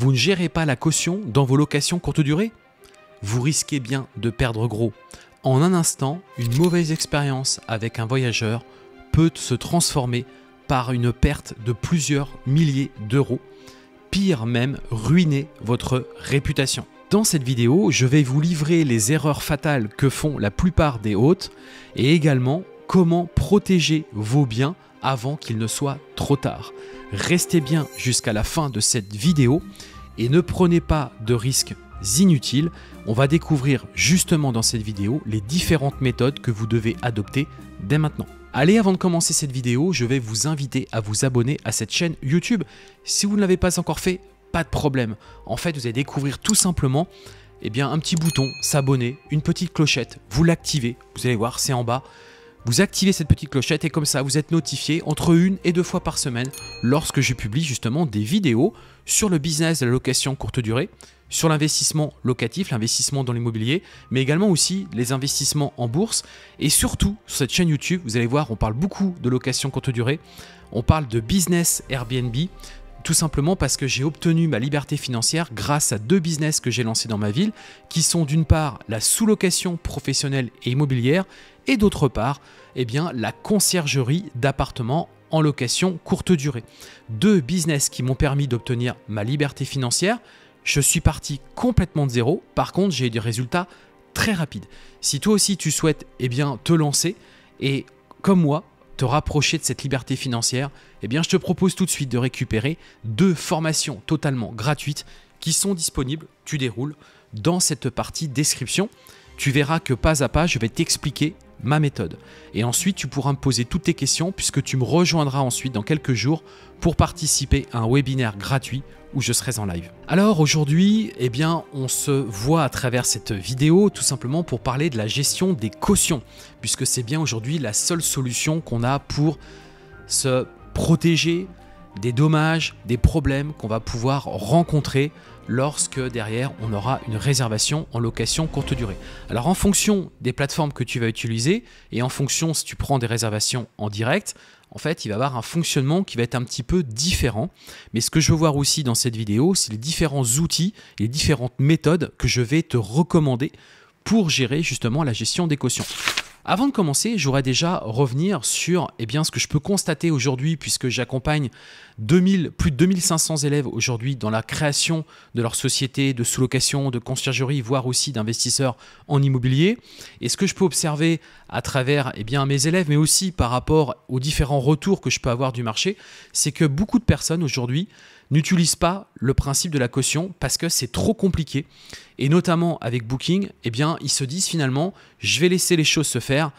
Vous ne gérez pas la caution dans vos locations courte durée Vous risquez bien de perdre gros. En un instant, une mauvaise expérience avec un voyageur peut se transformer par une perte de plusieurs milliers d'euros, pire même ruiner votre réputation. Dans cette vidéo, je vais vous livrer les erreurs fatales que font la plupart des hôtes et également comment protéger vos biens avant qu'il ne soit trop tard. Restez bien jusqu'à la fin de cette vidéo et ne prenez pas de risques inutiles. On va découvrir justement dans cette vidéo les différentes méthodes que vous devez adopter dès maintenant. Allez, avant de commencer cette vidéo, je vais vous inviter à vous abonner à cette chaîne YouTube. Si vous ne l'avez pas encore fait, pas de problème. En fait, vous allez découvrir tout simplement eh bien, un petit bouton, s'abonner, une petite clochette. Vous l'activez, vous allez voir, c'est en bas. Vous activez cette petite clochette et comme ça vous êtes notifié entre une et deux fois par semaine lorsque je publie justement des vidéos sur le business de la location courte durée, sur l'investissement locatif, l'investissement dans l'immobilier, mais également aussi les investissements en bourse. Et surtout, sur cette chaîne YouTube, vous allez voir, on parle beaucoup de location courte durée, on parle de business Airbnb, tout simplement parce que j'ai obtenu ma liberté financière grâce à deux business que j'ai lancés dans ma ville, qui sont d'une part la sous-location professionnelle et immobilière, et d'autre part, eh bien, la conciergerie d'appartements en location courte durée. Deux business qui m'ont permis d'obtenir ma liberté financière. Je suis parti complètement de zéro, par contre j'ai eu des résultats très rapides. Si toi aussi tu souhaites eh bien, te lancer et comme moi te rapprocher de cette liberté financière, eh bien, je te propose tout de suite de récupérer deux formations totalement gratuites qui sont disponibles, tu déroules, dans cette partie description tu verras que pas à pas, je vais t'expliquer ma méthode. Et ensuite, tu pourras me poser toutes tes questions puisque tu me rejoindras ensuite dans quelques jours pour participer à un webinaire gratuit où je serai en live. Alors aujourd'hui, eh bien, on se voit à travers cette vidéo tout simplement pour parler de la gestion des cautions puisque c'est bien aujourd'hui la seule solution qu'on a pour se protéger des dommages, des problèmes qu'on va pouvoir rencontrer lorsque derrière on aura une réservation en location courte durée. Alors en fonction des plateformes que tu vas utiliser et en fonction si tu prends des réservations en direct, en fait, il va avoir un fonctionnement qui va être un petit peu différent. Mais ce que je veux voir aussi dans cette vidéo, c'est les différents outils, les différentes méthodes que je vais te recommander pour gérer justement la gestion des cautions. Avant de commencer, j'aurais déjà revenir sur eh bien, ce que je peux constater aujourd'hui, puisque j'accompagne plus de 2500 élèves aujourd'hui dans la création de leur société de sous-location, de conciergerie, voire aussi d'investisseurs en immobilier. Et ce que je peux observer à travers eh bien, mes élèves, mais aussi par rapport aux différents retours que je peux avoir du marché, c'est que beaucoup de personnes aujourd'hui n'utilise pas le principe de la caution parce que c'est trop compliqué. Et notamment avec Booking, eh bien, ils se disent finalement, je vais laisser les choses se faire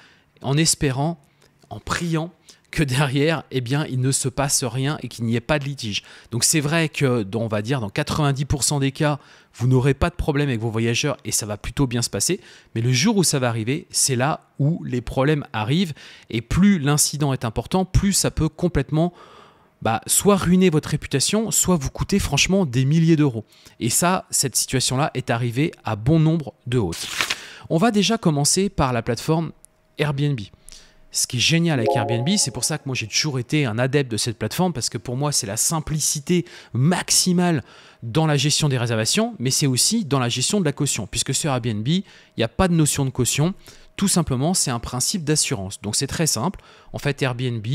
en espérant, en priant que derrière, eh bien, il ne se passe rien et qu'il n'y ait pas de litige. Donc c'est vrai que, on va dire, dans 90% des cas, vous n'aurez pas de problème avec vos voyageurs et ça va plutôt bien se passer. Mais le jour où ça va arriver, c'est là où les problèmes arrivent. Et plus l'incident est important, plus ça peut complètement bah, soit ruiner votre réputation, soit vous coûter franchement des milliers d'euros. Et ça, cette situation-là est arrivée à bon nombre de hôtes. On va déjà commencer par la plateforme Airbnb. Ce qui est génial avec Airbnb, c'est pour ça que moi j'ai toujours été un adepte de cette plateforme, parce que pour moi c'est la simplicité maximale dans la gestion des réservations, mais c'est aussi dans la gestion de la caution, puisque sur Airbnb, il n'y a pas de notion de caution. Tout simplement, c'est un principe d'assurance. Donc c'est très simple. En fait, Airbnb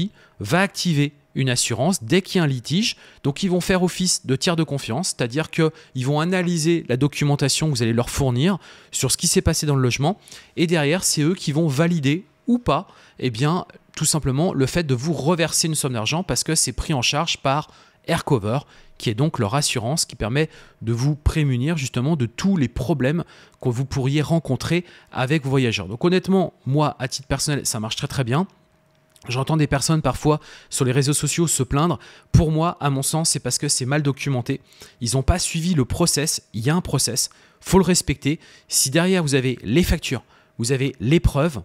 va activer une assurance dès qu'il y a un litige. Donc ils vont faire office de tiers de confiance, c'est-à-dire qu'ils vont analyser la documentation que vous allez leur fournir sur ce qui s'est passé dans le logement. Et derrière, c'est eux qui vont valider ou pas, Et eh bien, tout simplement le fait de vous reverser une somme d'argent parce que c'est pris en charge par AirCover qui est donc leur assurance qui permet de vous prémunir justement de tous les problèmes que vous pourriez rencontrer avec vos voyageurs. Donc honnêtement, moi à titre personnel, ça marche très très bien. J'entends des personnes parfois sur les réseaux sociaux se plaindre. Pour moi, à mon sens, c'est parce que c'est mal documenté. Ils n'ont pas suivi le process. Il y a un process. faut le respecter. Si derrière, vous avez les factures, vous avez les preuves,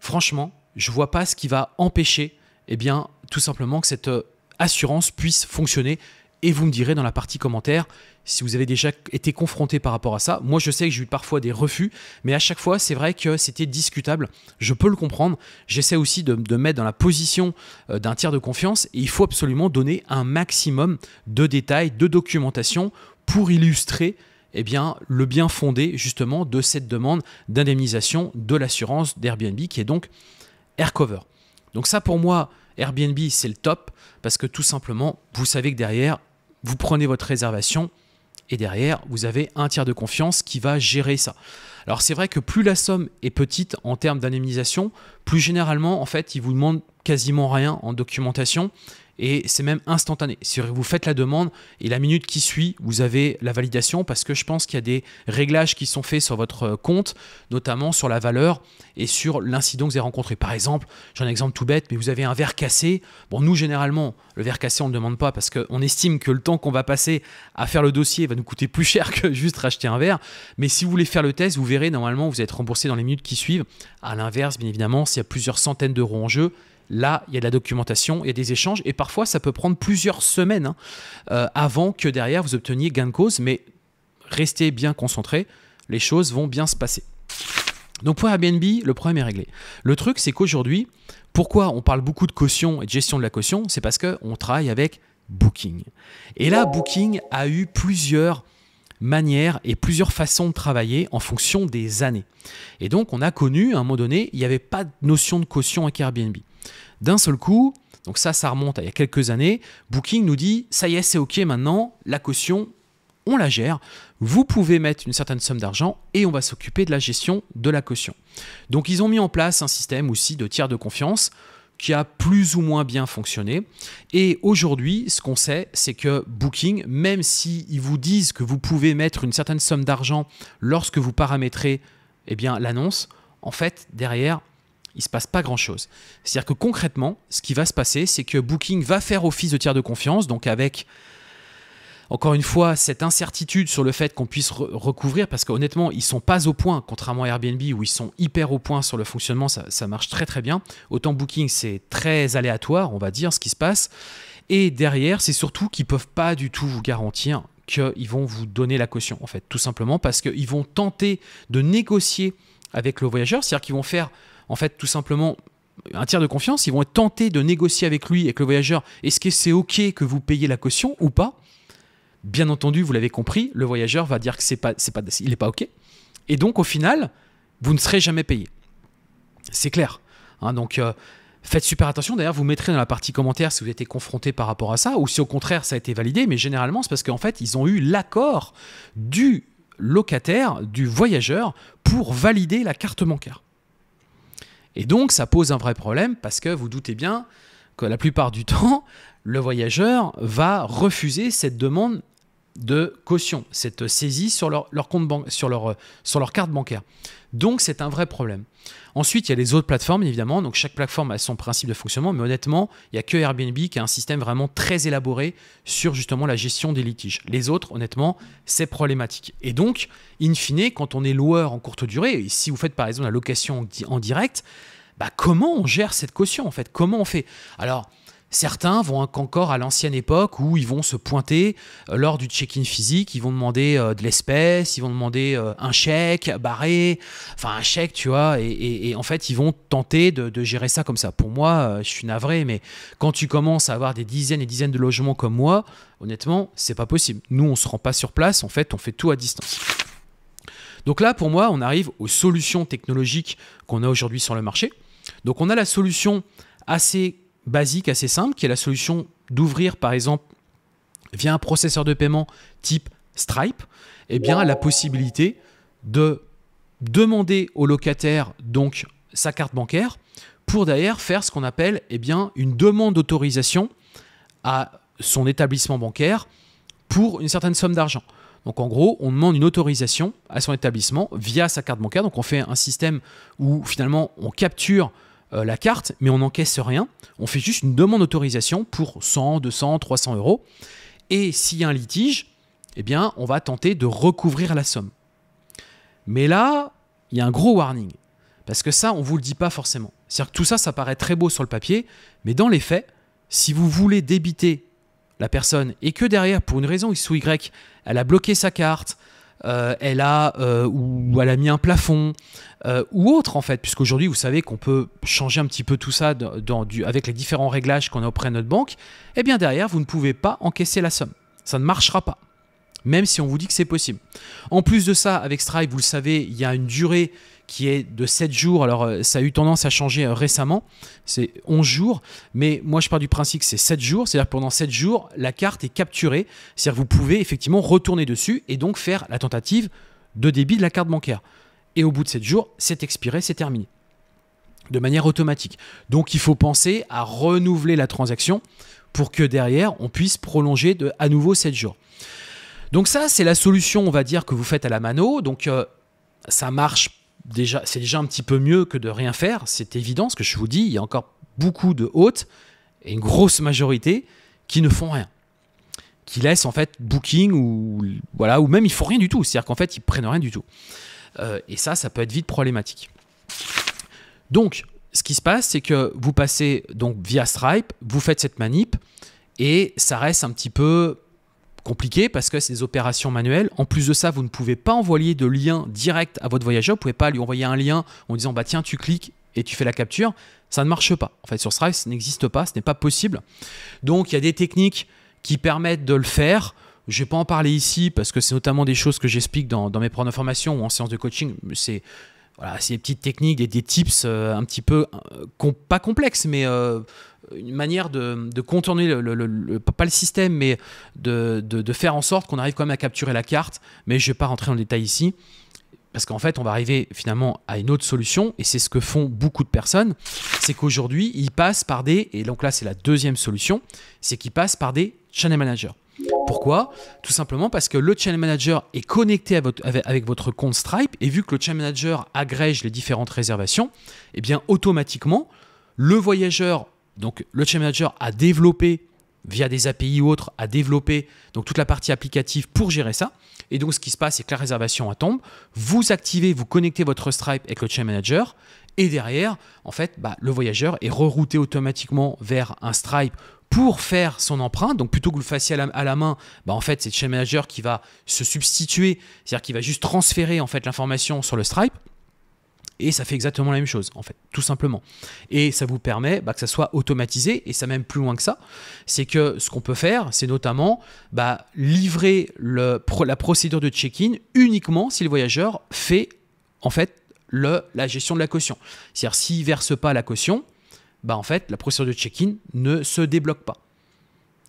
franchement, je ne vois pas ce qui va empêcher, eh bien, tout simplement que cette euh, assurance puisse fonctionner et vous me direz dans la partie commentaire si vous avez déjà été confronté par rapport à ça. Moi, je sais que j'ai eu parfois des refus, mais à chaque fois, c'est vrai que c'était discutable. Je peux le comprendre. J'essaie aussi de, me mettre dans la position euh, d'un tiers de confiance il faut absolument donner un maximum de détails, de documentation pour illustrer eh bien, le bien fondé justement de cette demande d'indemnisation de l'assurance d'Airbnb qui est donc AirCover. Donc ça pour moi, Airbnb, c'est le top parce que tout simplement, vous savez que derrière, vous prenez votre réservation et derrière, vous avez un tiers de confiance qui va gérer ça. Alors c'est vrai que plus la somme est petite en termes d'indemnisation, plus généralement, en fait, ils vous demandent quasiment rien en documentation et c'est même instantané. Si vous faites la demande et la minute qui suit, vous avez la validation parce que je pense qu'il y a des réglages qui sont faits sur votre euh, compte, notamment sur la valeur et sur l'incident que vous avez rencontré. Par exemple, j'ai un exemple tout bête, mais vous avez un verre cassé. Bon, nous, généralement, le verre cassé, on ne demande pas parce qu'on estime que le temps qu'on va passer à faire le dossier va nous coûter plus cher que juste racheter un verre. Mais si vous voulez faire le test, vous verrez, normalement, vous êtes remboursé dans les minutes qui suivent. À l'inverse, bien évidemment, s'il y a plusieurs centaines d'euros en jeu, Là, il y a de la documentation, il y a des échanges, et parfois ça peut prendre plusieurs semaines hein, euh, avant que derrière vous obteniez gain de cause, mais restez bien concentrés, les choses vont bien se passer. Donc pour Airbnb, le problème est réglé. Le truc, c'est qu'aujourd'hui, pourquoi on parle beaucoup de caution et de gestion de la caution C'est parce qu'on travaille avec Booking. Et là, Booking a eu plusieurs manières et plusieurs façons de travailler en fonction des années. Et donc, on a connu, à un moment donné, il n'y avait pas de notion de caution avec Airbnb. D'un seul coup, donc ça, ça remonte à il y a quelques années, Booking nous dit, ça y est, c'est OK maintenant, la caution, on la gère, vous pouvez mettre une certaine somme d'argent et on va s'occuper de la gestion de la caution. Donc ils ont mis en place un système aussi de tiers de confiance qui a plus ou moins bien fonctionné. Et aujourd'hui, ce qu'on sait, c'est que Booking, même s'ils ils vous disent que vous pouvez mettre une certaine somme d'argent lorsque vous paramétrez eh bien l'annonce, en fait, derrière, il se passe pas grand-chose. C'est-à-dire que concrètement, ce qui va se passer, c'est que Booking va faire office de tiers de confiance, donc avec encore une fois, cette incertitude sur le fait qu'on puisse recouvrir, parce qu'honnêtement, ils ne sont pas au point, contrairement à Airbnb, où ils sont hyper au point sur le fonctionnement, ça, marche très très bien. Autant Booking, c'est très aléatoire, on va dire, ce qui se passe. Et derrière, c'est surtout qu'ils ne peuvent pas du tout vous garantir qu'ils vont vous donner la caution, en fait, tout simplement, parce qu'ils vont tenter de négocier avec le voyageur, c'est-à-dire qu'ils vont faire en fait, tout simplement, un tiers de confiance, ils vont être tentés de négocier avec lui, avec le voyageur, est-ce que c'est OK que vous payez la caution ou pas Bien entendu, vous l'avez compris, le voyageur va dire que c'est pas, c'est pas, il n'est pas OK. Et donc, au final, vous ne serez jamais payé. C'est clair. Hein. donc, euh, faites super attention. D'ailleurs, vous mettrez dans la partie commentaire si vous avez confronté par rapport à ça, ou si au contraire ça a été validé. Mais généralement, c'est parce qu'en fait, ils ont eu l'accord du locataire, du voyageur, pour valider la carte bancaire. Et donc, ça pose un vrai problème parce que vous doutez bien que la plupart du temps, le voyageur va refuser cette demande de caution, cette saisie sur leur, compte sur, leur, sur carte bancaire. Donc c'est un vrai problème. Ensuite, il y a les autres plateformes, évidemment. Donc chaque plateforme a son principe de fonctionnement, mais honnêtement, il n'y a que Airbnb qui a un système vraiment très élaboré sur justement la gestion des litiges. Les autres, honnêtement, c'est problématique. Et donc, in fine, quand on est loueur en courte durée, et si vous faites par exemple la location en, direct, bah, comment on gère cette caution en fait Comment on fait Alors, Certains vont encore à l'ancienne époque où ils vont se pointer euh, lors du check-in physique, ils vont demander euh, de l'espèce, ils vont demander euh, un chèque barré, enfin un chèque, tu vois, et, en fait ils vont tenter de, gérer ça comme ça. Pour moi, je suis navré, mais quand tu commences à avoir des dizaines et dizaines de logements comme moi, honnêtement, c'est pas possible. Nous, on se rend pas sur place, en fait, on fait tout à distance. Donc là, pour moi, on arrive aux solutions technologiques qu'on a aujourd'hui sur le marché. Donc on a la solution assez basique, assez simple, qui est la solution d'ouvrir, par exemple, via un processeur de paiement type Stripe, eh bien, la possibilité de demander au locataire donc sa carte bancaire pour d'ailleurs faire ce qu'on appelle eh bien, une demande d'autorisation à son établissement bancaire pour une certaine somme d'argent. Donc en gros, on demande une autorisation à son établissement via sa carte bancaire. Donc on fait un système où finalement on capture euh, la carte, mais on n'encaisse rien. On fait juste une demande d'autorisation pour 100, 200, 300 euros. Et s'il y a un litige, eh bien, on va tenter de recouvrir la somme. Mais là, il y a un gros warning. Parce que ça, on ne vous le dit pas forcément. C'est-à-dire que tout ça, ça paraît très beau sur le papier, mais dans les faits, si vous voulez débiter la personne et que derrière, pour une raison X ou Y, elle a bloqué sa carte, euh, elle a euh, ou elle a mis un plafond, euh, ou autre en fait, puisqu'aujourd'hui vous savez qu'on peut changer un petit peu tout ça avec les différents réglages qu'on a auprès de notre banque, et eh bien derrière vous ne pouvez pas encaisser la somme. Ça ne marchera pas, même si on vous dit que c'est possible. En plus de ça, avec Stripe, vous le savez, il y a une durée qui est de 7 jours. Alors, euh, ça a eu tendance à changer euh, récemment, c'est 11 jours, mais moi je pars du principe que c'est 7 jours, c'est-à-dire pendant 7 jours, la carte est capturée, c'est-à-dire vous pouvez effectivement retourner dessus et donc faire la tentative de débit de la carte bancaire et au bout de 7 jours, c'est expiré, c'est terminé. De manière automatique. Donc il faut penser à renouveler la transaction pour que derrière, on puisse prolonger à nouveau 7 jours. Donc ça, c'est la solution, on va dire, que vous faites à la mano. Donc euh, ça marche déjà, c'est déjà un petit peu mieux que de rien faire. C'est évident, ce que je vous dis, il y a encore beaucoup de hôtes et une grosse majorité qui ne font rien qui laissent en fait Booking ou voilà ou même ils font rien du tout, c'est-à-dire qu'en fait ils prennent rien du tout. Euh, et ça, ça peut être vite problématique. Donc, ce qui se passe, c'est que vous passez donc via Stripe, vous faites cette manip, et ça reste un petit peu compliqué parce que c'est des opérations manuelles. En plus de ça, vous ne pouvez pas envoyer de lien direct à votre voyageur. Vous ne pouvez pas lui envoyer un lien en disant bah tiens tu cliques et tu fais la capture. Ça ne marche pas. En fait, sur Stripe, ça n'existe pas, ce n'est pas possible. Donc il y a des techniques qui permettent de le faire. Je ne vais pas en parler ici parce que c'est notamment des choses que j'explique dans, mes programmes de ou en séance de coaching. C'est voilà, des petites techniques, des, des tips euh, un petit peu, euh, pas complexes, mais euh, une manière de, contourner, le, pas le système, mais de, de faire en sorte qu'on arrive quand même à capturer la carte. Mais je ne vais pas rentrer en détail ici parce qu'en fait, on va arriver finalement à une autre solution, et c'est ce que font beaucoup de personnes, c'est qu'aujourd'hui, ils passent par des, et donc là, c'est la deuxième solution, c'est qu'ils passent par des channel managers. Pourquoi Tout simplement parce que le chain manager est connecté avec, votre compte Stripe et vu que le chain manager agrège les différentes réservations, eh bien automatiquement, le voyageur, donc le chain manager a développé via des API ou autres, a développé donc toute la partie applicative pour gérer ça. Et donc ce qui se passe, c'est que la réservation tombe, vous activez, vous connectez votre Stripe avec le chain manager et derrière, en fait, bah, le voyageur est rerouté automatiquement vers un Stripe pour faire son empreinte. Donc plutôt que vous le fassiez à la, main, bah, en fait c'est le chain manager qui va se substituer, c'est-à-dire qu'il va juste transférer en fait l'information sur le Stripe. Et ça fait exactement la même chose, en fait, tout simplement. Et ça vous permet bah, que ça soit automatisé, et ça même plus loin que ça. C'est que ce qu'on peut faire, c'est notamment livrer la procédure de check-in uniquement si le voyageur fait, en fait, la gestion de la caution. C'est-à-dire, s'il ne verse pas la caution, bah, en fait, la procédure de check-in ne se débloque pas.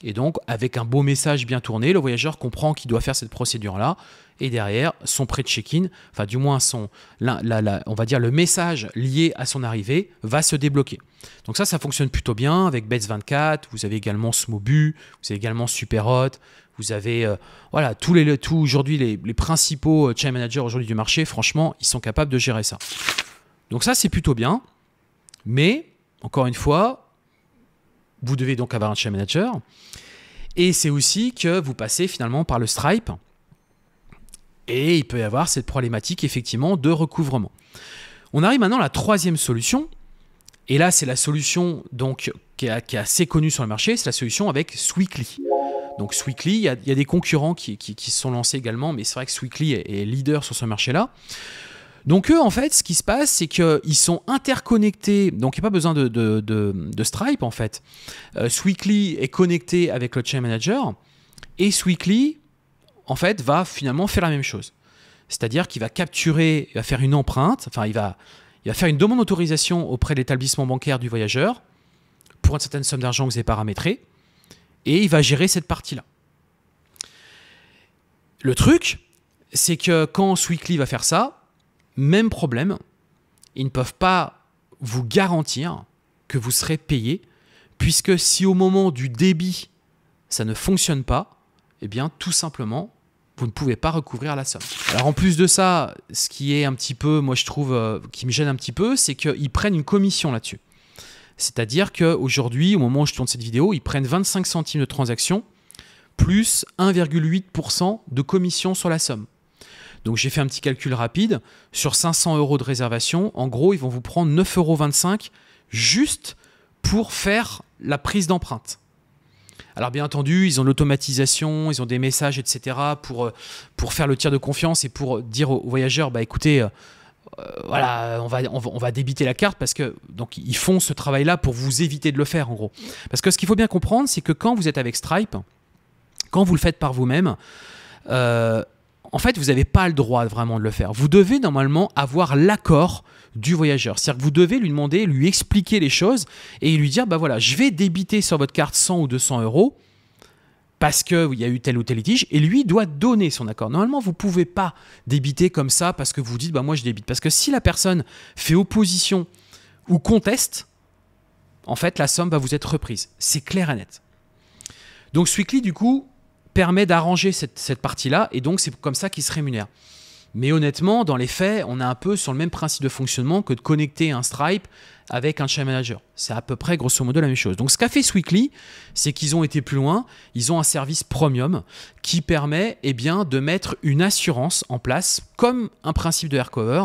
Et donc, avec un beau message bien tourné, le voyageur comprend qu'il doit faire cette procédure-là. Et derrière, son prêt de check-in, enfin du moins son, on va dire le message lié à son arrivée, va se débloquer. Donc ça, ça fonctionne plutôt bien avec Bets24. Vous avez également Smobu, vous avez également Superhot, vous avez euh, voilà tous les aujourd'hui les, principaux euh, chain managers aujourd'hui du marché. Franchement, ils sont capables de gérer ça. Donc ça c'est plutôt bien, mais encore une fois, vous devez donc avoir un chain manager. Et c'est aussi que vous passez finalement par le Stripe. Et il peut y avoir cette problématique effectivement de recouvrement. On arrive maintenant à la troisième solution. Et là, c'est la solution donc qui est, assez connue sur le marché, c'est la solution avec Sweekly. Donc Sweekly, il y, a des concurrents qui, se sont lancés également, mais c'est vrai que Sweekly est, leader sur ce marché-là. Donc eux, en fait, ce qui se passe, c'est qu'ils sont interconnectés, donc il n'y a pas besoin de, Stripe, en fait. Euh, est connecté avec le Chain Manager, et Sweekly, en fait, va finalement faire la même chose. C'est-à-dire qu'il va capturer, il va faire une empreinte, enfin, il va, il va faire une demande d'autorisation auprès de l'établissement bancaire du voyageur pour une certaine somme d'argent que vous avez paramétrée et il va gérer cette partie-là. Le truc, c'est que quand Sweetly va faire ça, même problème, ils ne peuvent pas vous garantir que vous serez payé, puisque si au moment du débit, ça ne fonctionne pas, eh bien tout simplement, vous ne pouvez pas recouvrir la somme. Alors en plus de ça, ce qui est un petit peu, moi je trouve, euh, qui me gêne un petit peu, c'est qu'ils prennent une commission là-dessus. C'est-à-dire qu'aujourd'hui, au moment où je tourne cette vidéo, ils prennent 25 centimes de transaction plus 1,8% de commission sur la somme. Donc j'ai fait un petit calcul rapide. Sur 500 euros de réservation, en gros, ils vont vous prendre 9,25 euros juste pour faire la prise d'empreinte. Alors bien entendu, ils ont l'automatisation, ils ont des messages, etc. pour, euh, pour faire le tir de confiance et pour dire aux voyageurs, bah écoutez, euh, euh, voilà, on va, on débiter la carte parce que donc ils font ce travail-là pour vous éviter de le faire en gros. Parce que ce qu'il faut bien comprendre, c'est que quand vous êtes avec Stripe, quand vous le faites par vous-même, euh, en fait, vous n'avez pas le droit vraiment de le faire. Vous devez normalement avoir l'accord du voyageur. C'est-à-dire que vous devez lui demander, lui expliquer les choses et lui dire, bah voilà, je vais débiter sur votre carte 100 ou 200 euros parce qu'il y a eu tel ou tel litige, et lui doit donner son accord. Normalement, vous ne pouvez pas débiter comme ça parce que vous dites, bah, moi je débite. Parce que si la personne fait opposition ou conteste, en fait, la somme va vous être reprise. C'est clair et net. Donc, Sweekly, du coup, permet d'arranger cette, cette partie-là, et donc c'est comme ça qu'il se rémunère. Mais honnêtement, dans les faits, on est un peu sur le même principe de fonctionnement que de connecter un Stripe avec un channel manager. C'est à peu près grosso modo la même chose. Donc ce qu'a fait Sweekly, c'est qu'ils ont été plus loin, ils ont un service premium qui permet eh bien, de mettre une assurance en place comme un principe de AirCover.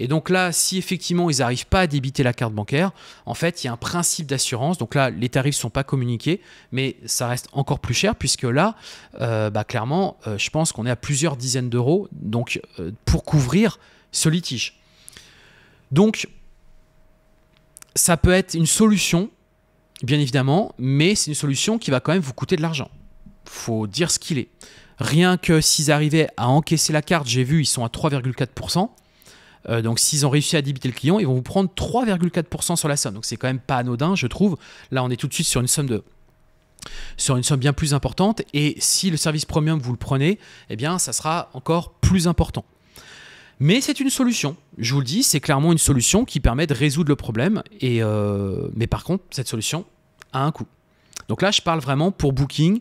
Et donc là, si effectivement ils n'arrivent pas à débiter la carte bancaire, en fait, il y a un principe d'assurance. Donc là, les tarifs ne sont pas communiqués, mais ça reste encore plus cher puisque là, euh, bah, clairement, euh, je pense qu'on est à plusieurs dizaines d'euros donc euh, pour couvrir ce litige. Donc ça peut être une solution, bien évidemment, mais c'est une solution qui va quand même vous coûter de l'argent. Faut dire ce qu'il est. Rien que s'ils arrivaient à encaisser la carte, j'ai vu, ils sont à 3,4%. Euh, donc s'ils ont réussi à débiter le client, ils vont vous prendre 3,4% sur la somme. Donc c'est quand même pas anodin, je trouve. Là, on est tout de suite sur une somme de sur une somme bien plus importante et si le service premium vous le prenez, eh bien ça sera encore plus important. Mais c'est une solution. Je vous le dis, c'est clairement une solution qui permet de résoudre le problème. Et euh, mais par contre, cette solution a un coût. Donc là, je parle vraiment pour Booking,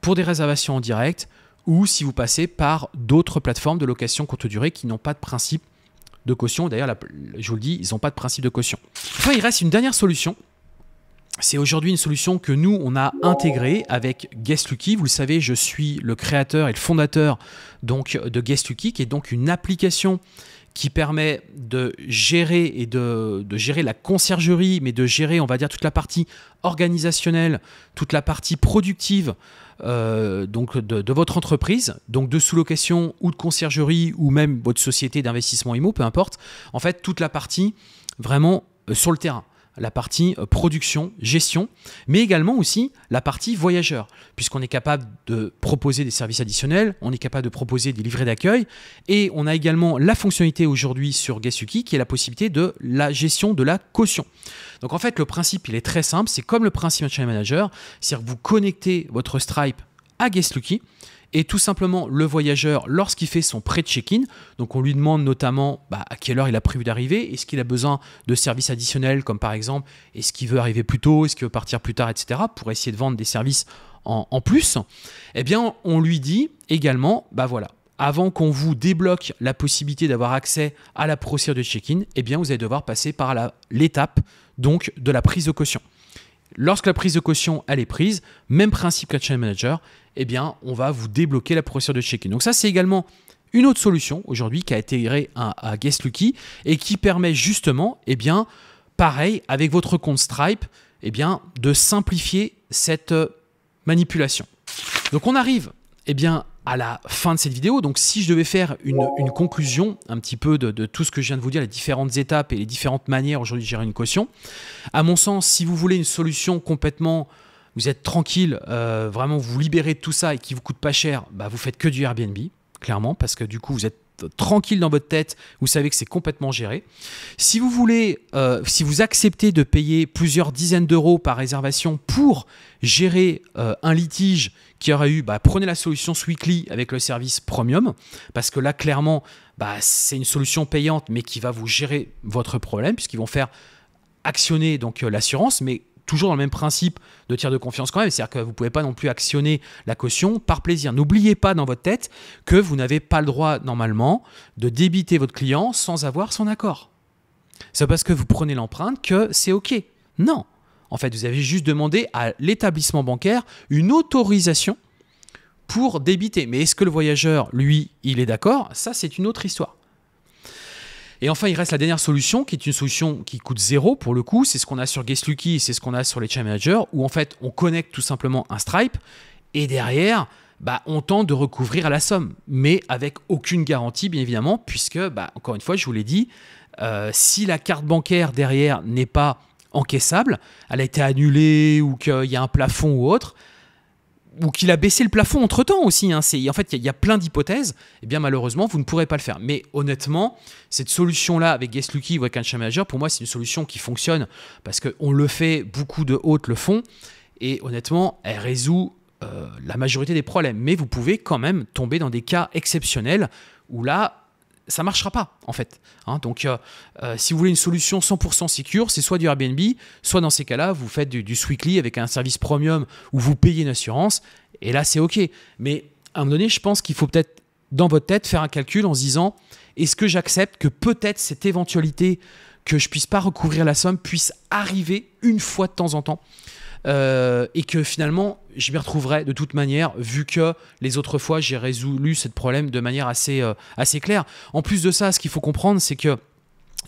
pour des réservations en direct, ou si vous passez par d'autres plateformes de location courte durée qui n'ont pas de principe de caution. D'ailleurs, je vous le dis, ils n'ont pas de principe de caution. Enfin, il reste une dernière solution c'est aujourd'hui une solution que nous, on a intégrée avec GuestLucky. Vous le savez, je suis le créateur et le fondateur donc, de GuestLucky, qui est donc une application qui permet de gérer et de, gérer la conciergerie, mais de gérer, on va dire, toute la partie organisationnelle, toute la partie productive euh, donc de, de, votre entreprise, donc de sous-location ou de conciergerie, ou même votre société d'investissement IMO, peu importe. En fait, toute la partie vraiment euh, sur le terrain la partie euh, production, gestion, mais également aussi la partie voyageur, puisqu'on est capable de proposer des services additionnels, on est capable de proposer des livrets d'accueil, et on a également la fonctionnalité aujourd'hui sur GuestLuki qui est la possibilité de la gestion de la caution. Donc en fait, le principe, il est très simple, c'est comme le principe de Channel Manager, c'est-à-dire que vous connectez votre Stripe à Guestlucky et tout simplement le voyageur lorsqu'il fait son prêt de check in Donc on lui demande notamment bah, à quelle heure il a prévu d'arriver, est-ce qu'il a besoin de services additionnels comme par exemple est-ce qu'il veut arriver plus tôt, est-ce qu'il veut partir plus tard, etc. pour essayer de vendre des services en, plus. Eh bien on lui dit également, bah voilà, avant qu'on vous débloque la possibilité d'avoir accès à la procédure de check-in, eh bien vous allez devoir passer par l'étape donc de la prise de caution. Lorsque la prise de caution elle est prise, même principe que Channel Manager, eh bien, on va vous débloquer la procédure de check-in. Donc ça, c'est également une autre solution aujourd'hui qui a été intégrée à, Lucky et qui permet justement, eh bien, pareil, avec votre compte Stripe, eh bien, de simplifier cette euh, manipulation. Donc on arrive eh bien, à la fin de cette vidéo. Donc si je devais faire une, conclusion un petit peu de, de, tout ce que je viens de vous dire, les différentes étapes et les différentes manières aujourd'hui de gérer une caution, à mon sens, si vous voulez une solution complètement vous êtes tranquille, euh, vraiment vous libérez de tout ça et qui vous coûte pas cher, bah vous faites que du Airbnb, clairement, parce que du coup vous êtes tranquille dans votre tête, vous savez que c'est complètement géré. Si vous voulez, euh, si vous acceptez de payer plusieurs dizaines d'euros par réservation pour gérer euh, un litige qui aurait eu, bah, prenez la solution sweetly avec le service Premium, parce que là clairement, bah, c'est une solution payante, mais qui va vous gérer votre problème, puisqu'ils vont faire actionner donc l'assurance, mais toujours dans le même principe de tir de confiance quand même, c'est-à-dire que vous ne pouvez pas non plus actionner la caution par plaisir. N'oubliez pas dans votre tête que vous n'avez pas le droit normalement de débiter votre client sans avoir son accord. C'est parce que vous prenez l'empreinte que c'est OK. Non. En fait, vous avez juste demandé à l'établissement bancaire une autorisation pour débiter. Mais est-ce que le voyageur, lui, il est d'accord Ça, c'est une autre histoire. Et enfin, il reste la dernière solution, qui est une solution qui coûte zéro pour le coup. C'est ce qu'on a sur GuestLucky, c'est ce qu'on a sur les Chain Manager, où en fait, on connecte tout simplement un Stripe et derrière, bah, on tente de recouvrir la somme, mais avec aucune garantie, bien évidemment, puisque, bah, encore une fois, je vous l'ai dit, euh, si la carte bancaire derrière n'est pas encaissable, elle a été annulée ou qu'il y a un plafond ou autre, ou qu'il a baissé le plafond entre temps aussi. Hein. en fait, il y, a plein d'hypothèses. Et eh bien malheureusement, vous ne pourrez pas le faire. Mais honnêtement, cette solution-là avec Guess Lucky ou avec un Manager, pour moi, c'est une solution qui fonctionne parce qu'on le fait, beaucoup de hôtes le font. Et honnêtement, elle résout euh, la majorité des problèmes. Mais vous pouvez quand même tomber dans des cas exceptionnels où là, ça marchera pas en fait. Hein. donc, euh, euh, si vous voulez une solution 100% secure, c'est soit du Airbnb, soit dans ces cas-là, vous faites du, avec un service premium où vous payez une assurance. Et là, c'est OK. Mais à un moment donné, je pense qu'il faut peut-être dans votre tête faire un calcul en se disant est-ce que j'accepte que peut-être cette éventualité que je ne puisse pas recouvrir la somme puisse arriver une fois de temps en temps euh, et que finalement je m'y retrouverai de toute manière vu que les autres fois j'ai résolu ce problème de manière assez, euh, assez claire. En plus de ça, ce qu'il faut comprendre, c'est que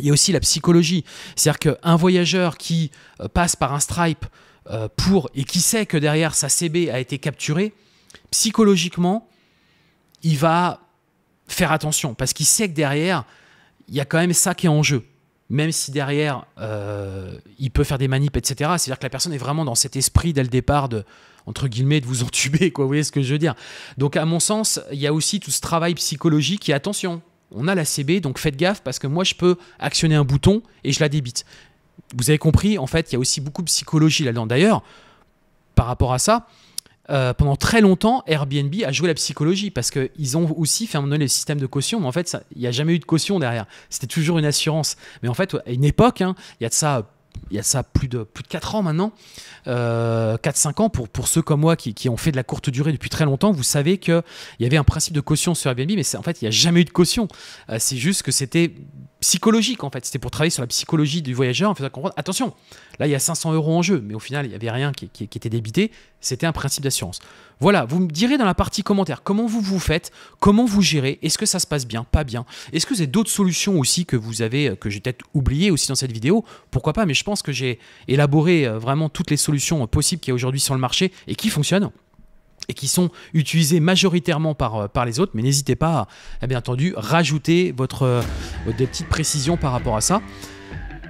il y a aussi la psychologie. C'est-à-dire qu'un voyageur qui euh, passe par un stripe pour et qui sait que derrière sa CB a été capturée, psychologiquement, il va faire attention parce qu'il sait que derrière, il y a quand même ça qui est en jeu même si derrière, euh, il peut faire des manips, etc. C'est-à-dire que la personne est vraiment dans cet esprit dès le départ de, entre guillemets, de vous entuber, quoi. Vous voyez ce que je veux dire Donc, à mon sens, il y a aussi tout ce travail psychologique et attention, on a la CB, donc faites gaffe parce que moi, je peux actionner un bouton et je la débite. Vous avez compris, en fait, il y a aussi beaucoup de psychologie là-dedans. D'ailleurs, par rapport à ça, euh, pendant très longtemps, Airbnb a joué la psychologie parce qu'ils ont aussi fait un le système de caution, mais en fait, il n'y a jamais eu de caution derrière. C'était toujours une assurance. Mais en fait, à une époque, hein, il y a de ça il y a ça plus de, plus de 4 ans maintenant, euh, 4-5 ans, pour, pour ceux comme moi qui, qui, ont fait de la courte durée depuis très longtemps, vous savez qu'il y avait un principe de caution sur Airbnb, mais en fait, il n'y a jamais eu de caution. Euh, c'est juste que c'était psychologique en fait. C'était pour travailler sur la psychologie du voyageur en faisant comprendre attention, là il y a 500 euros en jeu, mais au final il n'y avait rien qui, était débité. C'était un principe d'assurance. Voilà, vous me direz dans la partie commentaire comment vous vous faites, comment vous gérez, est-ce que ça se passe bien, pas bien, est-ce que vous avez d'autres solutions aussi que vous avez, euh, que j'ai peut-être oublié aussi dans cette vidéo, pourquoi pas, mais je pense que j'ai élaboré euh, vraiment toutes les solutions euh, possibles qu'il y a aujourd'hui sur le marché et qui fonctionnent et qui sont utilisés majoritairement par, euh, par les autres, mais n'hésitez pas à, eh bien entendu rajouter votre, euh, des petites précisions par rapport à ça.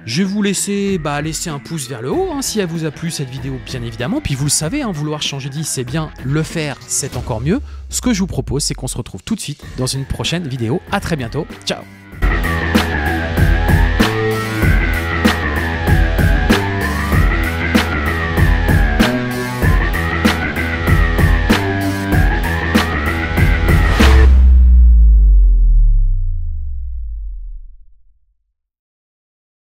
Je vais vous laisser bah, laisser un pouce vers le haut hein, si elle vous a plu cette vidéo, bien évidemment. Puis vous le savez, hein, vouloir changer d'idée, c'est bien. Le faire, c'est encore mieux. Ce que je vous propose, c'est qu'on se retrouve tout de suite dans une prochaine vidéo. A très bientôt. Ciao